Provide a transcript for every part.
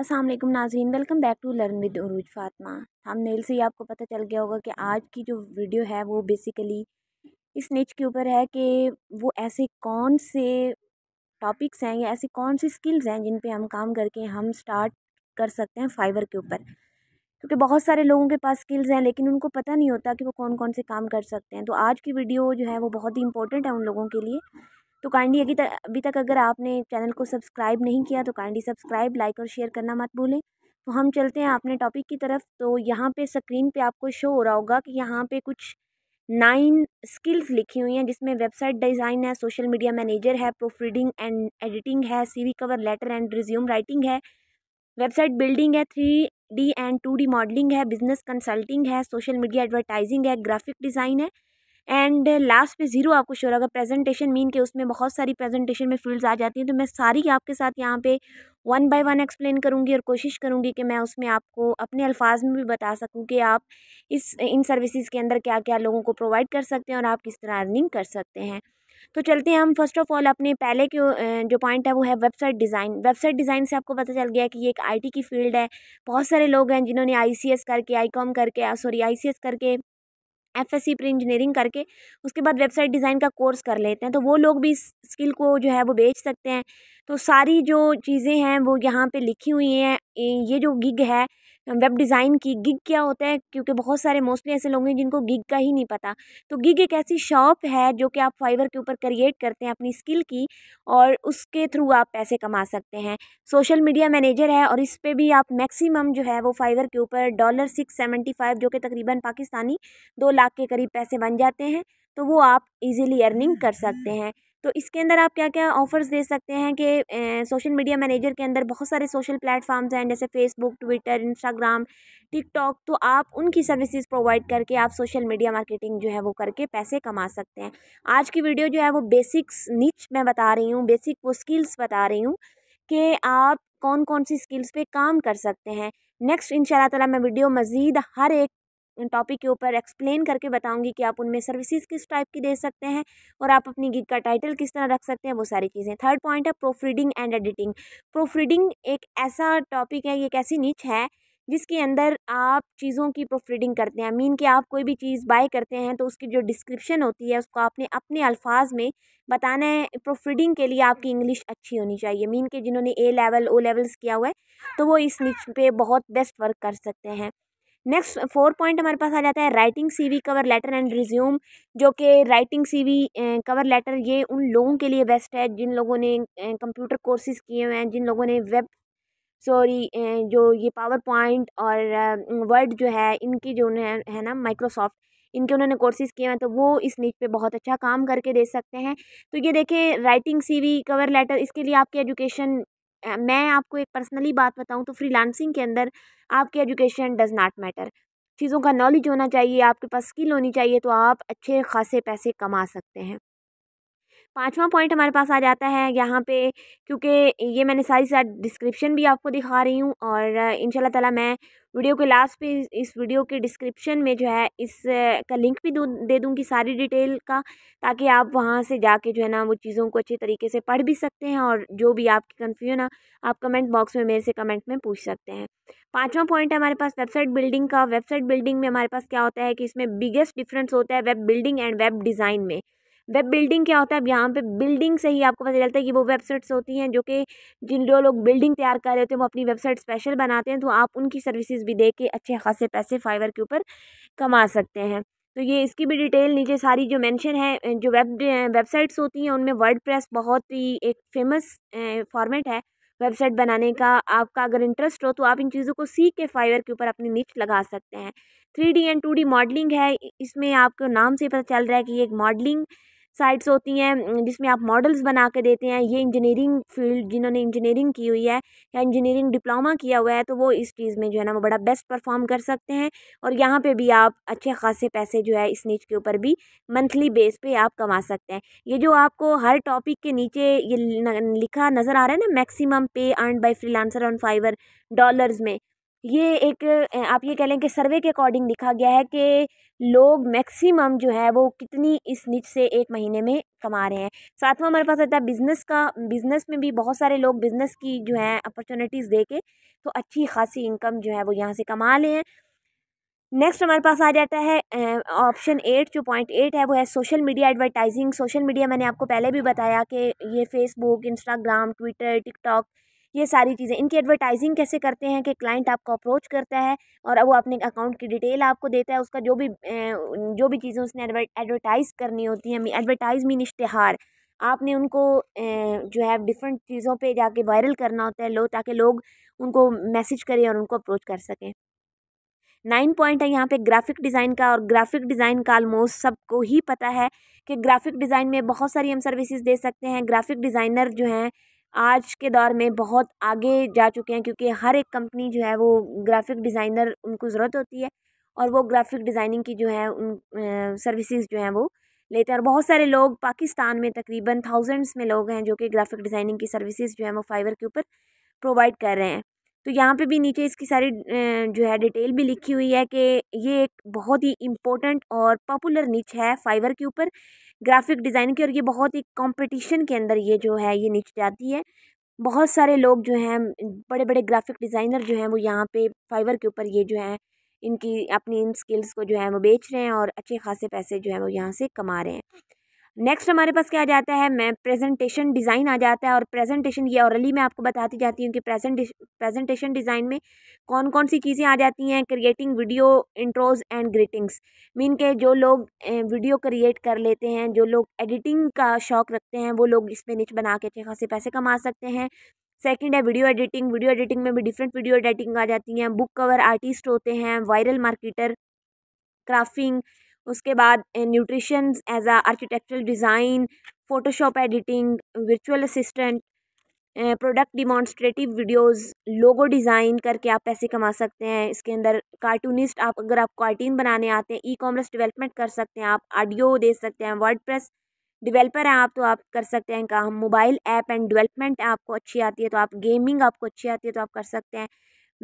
Aslam Najeen welcome back to learn with Arooj Fatima thumbnail से ही आपको पता चल गया होगा कि आज की जो वीडियो है वो बेसिकली इस नेच के ऊपर है कि वो ऐसे कौन से टॉपिक्स हैं या ऐसी कौन सी स्किल्स हैं जिन पे हम काम करके हम स्टार्ट कर सकते हैं फाइबर के ऊपर क्योंकि बहुत सारे लोगों के पास स्किल्स हैं लेकिन उनको पता नहीं होता कि वो कौन कौन से काम कर सकते हैं तो आज की वीडियो जो है वो बहुत ही इंपॉर्टेंट है उन लोगों के लिए तो काइंडली अभी तक अभी तक अगर आपने चैनल को सब्सक्राइब नहीं किया तो काइंडली सब्सक्राइब लाइक और शेयर करना मत भूलें तो हम चलते हैं अपने टॉपिक की तरफ तो यहाँ पे स्क्रीन पे आपको शो हो रहा होगा कि यहाँ पे कुछ नाइन स्किल्स लिखी हुई हैं जिसमें वेबसाइट डिज़ाइन है सोशल मीडिया मैनेजर है प्रूफ रीडिंग एंड एडिटिंग है C cover letter and resume writing है वेबसाइट बिल्डिंग है three D and two D modelling है बिजनेस कंसल्टिंग है सोशल मीडिया एडवर्टाइजिंग है ग्राफिक डिज़ाइन है एंड लास्ट पे ज़ीरो आपको शोर होगा प्रेजेंटेशन मीन के उसमें बहुत सारी प्रेजेंटेशन में फील्ड्स आ जाती हैं तो मैं सारी आपके साथ यहाँ पे वन बाय वन एक्सप्लेन करूँगी और कोशिश करूँगी कि मैं उसमें आपको अपने अल्फाज में भी बता सकूँ कि आप इस इन सर्विसेज के अंदर क्या क्या लोगों को प्रोवाइड कर सकते हैं और आप किस तरह अर्निंग कर सकते हैं तो चलते हैं हम फर्स्ट ऑफ ऑल अपने पहले के जो पॉइंट है वो है वेबसाइट डिज़ाइन वेबसाइट डिज़ाइन से आपको पता चल गया कि ये एक आईटी की फील्ड है बहुत सारे लोग हैं जिन्होंने आईसीएस करके आईकॉम करके सॉरी आईसीएस करके एफ एस सी इंजीनियरिंग करके उसके बाद वेबसाइट डिज़ाइन का कोर्स कर लेते हैं तो वो लोग भी इस स्किल को जो है वो बेच सकते हैं तो सारी जो चीज़ें हैं वो यहाँ पे लिखी हुई हैं ये जो गिग है वेब डिज़ाइन की गिग क्या होता है क्योंकि बहुत सारे मोस्टली ऐसे लोग हैं जिनको गिग का ही नहीं पता तो गिग एक ऐसी शॉप है जो कि आप फाइवर के ऊपर क्रिएट करते हैं अपनी स्किल की और उसके थ्रू आप पैसे कमा सकते हैं सोशल मीडिया मैनेजर है और इस पर भी आप मैक्सिमम जो है वो फाइवर के ऊपर डॉलर सिक्स सेवेंटी फाइव जो कि तकरीबन पाकिस्तानी दो लाख के करीब पैसे बन जाते हैं तो वो आप इजीली अर्निंग कर सकते हम्म। हैं तो इसके अंदर आप क्या क्या ऑफ़र्स दे सकते हैं कि सोशल मीडिया मैनेजर के अंदर बहुत सारे सोशल प्लेटफॉर्म्स हैं जैसे फेसबुक ट्विटर इंस्टाग्राम टिकटॉक तो आप उनकी सर्विसेज प्रोवाइड करके आप सोशल मीडिया मार्केटिंग जो है वो करके पैसे कमा सकते हैं आज की वीडियो जो है वो बेसिक्स नीच मैं बता रही हूँ बेसिक वो स्किल्स बता रही हूँ कि आप कौन कौन सी स्किल्स पर काम कर सकते हैं नेक्स्ट इन शाह मैं वीडियो मज़ीद हर एक टॉपिक के ऊपर एक्सप्लेन करके बताऊंगी कि आप उनमें सर्विसेज किस टाइप की दे सकते हैं और आप अपनी गिग का टाइटल किस तरह रख सकते हैं वो सारी चीज़ें थर्ड पॉइंट है proof reading and editing proof reading एक ऐसा टॉपिक है एक ऐसी नीच है जिसके अंदर आप चीज़ों की प्रूफ रीडिंग करते हैं मीन कि आप कोई भी चीज़ बाय करते हैं तो उसकी जो डिस्क्रिप्शन होती है उसको आपने अपने अल्फाज में बताना है प्रूफ रीडिंग के लिए आपकी इंग्लिश अच्छी होनी चाहिए मीन के जिन्होंने ए लेवल ओ लेवल्स किया हुआ है तो वो इस नीच पे बहुत बेस्ट वर्क कर सकते हैं नेक्स्ट फोर पॉइंट हमारे पास आ जाता है writing CV cover letter and resume जो कि राइटिंग सीवी कवर लेटर ये उन लोगों के लिए बेस्ट है जिन लोगों ने कंप्यूटर कोर्सेज किए हुए हैं जिन लोगों ने वेब सॉरी जो ये पावर पॉइंट और वर्ड जो है इनकी जो उन्हें है ना माइक्रोसॉफ्ट इनके उन्होंने कोर्सेज किए हैं तो वो इस नीच पे बहुत अच्छा काम करके दे सकते हैं तो ये देखें राइटिंग सीवी कवर लेटर इसके लिए आपकी एजुकेशन मैं आपको एक पर्सनली बात बताऊँ तो फ्रीलांसिंग के अंदर आपकी एजुकेशन डज़ नॉट मैटर चीज़ों का नॉलेज होना चाहिए आपके पास स्किल होनी चाहिए तो आप अच्छे खासे पैसे कमा सकते हैं पाँचवा पॉइंट हमारे पास आ जाता है यहाँ पे क्योंकि ये मैंने सारी सारी डिस्क्रिप्शन भी आपको दिखा रही हूँ और इन ताला मैं वीडियो के लास्ट पे इस वीडियो के डिस्क्रिप्शन में जो है इस का लिंक भी दू दे दूँगी सारी डिटेल का ताकि आप वहाँ से जाके जो है ना वो चीज़ों को अच्छे तरीके से पढ़ भी सकते हैं और जो भी आपकी कन्फ्यूजन है आप कमेंट बॉक्स में मेरे से कमेंट में पूछ सकते हैं पाँचवा पॉइंट है हमारे पास वेबसाइट बिल्डिंग का वेबसाइट बिल्डिंग में हमारे पास क्या होता है कि इसमें बिगेस्ट डिफरेंस होता है web building and web design में वेब बिल्डिंग क्या होता है अब यहाँ पे बिल्डिंग से ही आपको पता चलता है कि वो वेबसाइट्स होती हैं जो कि जिन जो लोग बिल्डिंग तैयार कर रहे होते हैं वो अपनी वेबसाइट स्पेशल बनाते हैं तो आप उनकी सर्विसेज भी देख के अच्छे खासे पैसे फाइवर के ऊपर कमा सकते हैं तो ये इसकी भी डिटेल नीचे सारी जो मैंशन है जो वेब वेबसाइट्स होती हैं उनमें वर्ड प्रेस बहुत ही एक फेमस फॉर्मेट है वेबसाइट बनाने का आपका अगर इंटरेस्ट हो तो आप इन चीज़ों को सीख के फाइवर के ऊपर अपनी नीच लगा सकते हैं three D and two D modelling है इसमें आपको नाम से पता चल रहा है कि ये एक मॉडलिंग साइट्स होती हैं जिसमें आप मॉडल्स बना के देते हैं ये इंजीनियरिंग फील्ड जिन्होंने इंजीनियरिंग की हुई है या इंजीनियरिंग डिप्लोमा किया हुआ है तो वो इस चीज़ में जो है ना वो बड़ा बेस्ट परफॉर्म कर सकते हैं और यहाँ पे भी आप अच्छे खासे पैसे जो है इस नीच के ऊपर भी मंथली बेस पे आप कमा सकते हैं ये जो आपको हर टॉपिक के नीचे ये लिखा नज़र आ रहा है ना मैक्सिमम पे earn by lancer on Fiverr dollars में ये एक आप ये कह लें कि सर्वे के अकॉर्डिंग लिखा गया है कि लोग मैक्सिमम जो है वो कितनी इस नीच से एक महीने में कमा रहे हैं सातवां हमारे पास आता है बिज़नेस का बिज़नेस में भी बहुत सारे लोग बिज़नेस की जो है अपॉर्चुनिटीज़ दे के तो अच्छी खासी इनकम जो है वो यहाँ से कमा ले हैं नेक्स्ट हमारे पास आ जाता है ऑप्शन एट जो पॉइंट एट है वो है social media advertising social media मैंने आपको पहले भी बताया कि ये फेसबुक इंस्टाग्राम ट्विटर टिकटॉक ये सारी चीज़ें इनकी एडवर्टाइजिंग कैसे करते हैं कि क्लाइंट आपको अप्रोच करता है और वो अपने अकाउंट की डिटेल आपको देता है उसका जो भी जो भी चीज़ें उसने एडवर्टाइज़ करनी होती हैं एडवर्टाइज मीन इश्तहार आपने उनको जो है डिफरेंट चीज़ों पे जाके वायरल करना होता है लो ताकि लोग उनको मैसेज करें और उनको अप्रोच कर सकें नाइन पॉइंट है यहाँ पे ग्राफिक डिज़ाइन का और ग्राफिक डिज़ाइन का आलमोस्ट सबको ही पता है कि ग्राफिक डिज़ाइन में बहुत सारी हम सर्विसेज दे सकते हैं ग्राफिक डिज़ाइनर जो हैं आज के दौर में बहुत आगे जा चुके हैं क्योंकि हर एक कंपनी जो है वो ग्राफ़िक डिज़ाइनर उनको ज़रूरत होती है और वो ग्राफ़िक डिज़ाइनिंग की जो है उन सर्विसेज जो हैं वो लेते हैं और बहुत सारे लोग पाकिस्तान में तकरीबन थाउजेंड्स में लोग हैं जो कि ग्राफ़िक डिज़ाइनिंग की सर्विसेज जो हैं वो फाइवर के ऊपर प्रोवाइड कर रहे हैं तो यहाँ पे भी नीचे इसकी सारी जो है डिटेल भी लिखी हुई है कि ये एक बहुत ही इम्पोर्टेंट और पॉपुलर नीच है फाइवर के ऊपर ग्राफिक डिज़ाइन की और ये बहुत ही कंपटीशन के अंदर ये जो है ये नीचे जाती है बहुत सारे लोग जो हैं बड़े बड़े ग्राफिक डिज़ाइनर जो हैं वो यहाँ पे फाइवर के ऊपर ये जो है इनकी अपनी इन स्किल्स को जो है वो बेच रहे हैं और अच्छे खासे पैसे जो है वो यहाँ से कमा रहे हैं नेक्स्ट हमारे पास क्या आ जाता है मैं प्रेजेंटेशन डिज़ाइन आ जाता है और प्रेजेंटेशन ये ऑरली मैं आपको बताती जाती हूँ कि प्रेजेंट प्रेजेंटेशन डिज़ाइन में कौन कौन सी चीज़ें आ जाती हैं creating video intros and greetings mean के जो लोग वीडियो क्रिएट कर लेते हैं जो लोग एडिटिंग का शौक़ रखते हैं वो लोग इसमें निच बना के अच्छे खासे पैसे कमा सकते हैं सेकेंड है वीडियो एडिटिंग वीडियो एडिटिंग में भी डिफरेंट वीडियो एडिटिंग आ जाती हैं बुक कवर आर्टिस्ट होते हैं वायरल मार्केटर क्राफ्टिंग उसके बाद न्यूट्रिशन एज आ architectural design Photoshop editing virtual assistant product demonstrative videos logo design करके आप पैसे कमा सकते हैं इसके अंदर कार्टूनिस्ट आप अगर आप कार्टून बनाने आते हैं ई कॉमर्स डेवलपमेंट कर सकते हैं आप ऑडियो दे सकते हैं वर्ड प्रेस डिवेलपर हैं आप तो आप कर सकते हैं काम मोबाइल ऐप एंड डेवलपमेंट आपको अच्छी आती है तो आप गेमिंग आपको अच्छी आती है तो आप कर सकते हैं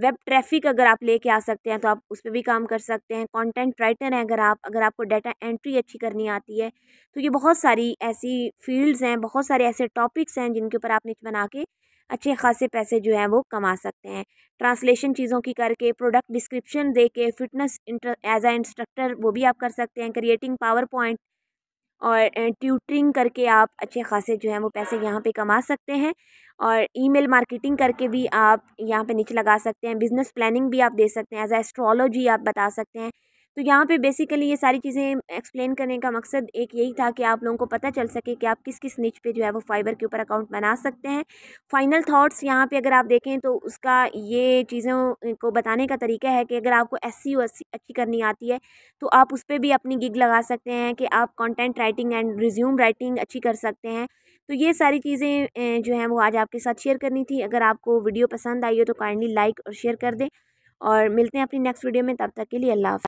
वेब ट्रैफिक अगर आप लेके आ सकते हैं तो आप उस पर भी काम कर सकते हैं कंटेंट राइटर हैं अगर आप अगर आपको डाटा एंट्री अच्छी करनी आती है तो ये बहुत सारी ऐसी फील्ड्स हैं बहुत सारे ऐसे टॉपिक्स हैं जिनके ऊपर आप नीच बना के अच्छे खासे पैसे जो हैं वो कमा सकते हैं ट्रांसलेशन चीज़ों की करके प्रोडक्ट डिस्क्रिप्शन दे के फिटनेस एज आ इंस्ट्रक्टर वो भी आप कर सकते हैं क्रिएटिंग पावर पॉइंट और ट्यूटरिंग करके आप अच्छे खासे जो है वो पैसे यहाँ पे कमा सकते हैं और ईमेल मार्केटिंग करके भी आप यहाँ पे नीचे लगा सकते हैं बिज़नेस प्लानिंग भी आप दे सकते हैं एज एस्ट्रोलॉजी आप बता सकते हैं तो यहाँ पे बेसिकली ये सारी चीज़ें एक्सप्लेन करने का मकसद एक यही था कि आप लोगों को पता चल सके कि आप किस किस नीच पे जो है वो फाइबर के ऊपर अकाउंट बना सकते हैं फाइनल थॉट्स यहाँ पे अगर आप देखें तो उसका ये चीज़ों को बताने का तरीका है कि अगर आपको एस सी e अच्छी करनी आती है तो आप उस पर भी अपनी गिग लगा सकते हैं कि आप content writing and resume writing अच्छी कर सकते हैं तो ये सारी चीज़ें जो हैं वो आज आपके साथ शेयर करनी थी अगर आपको वीडियो पसंद आई हो तो काइंडली लाइक और शेयर कर दें और मिलते हैं अपनी नेक्स्ट वीडियो में तब तक के लिए अल्लाह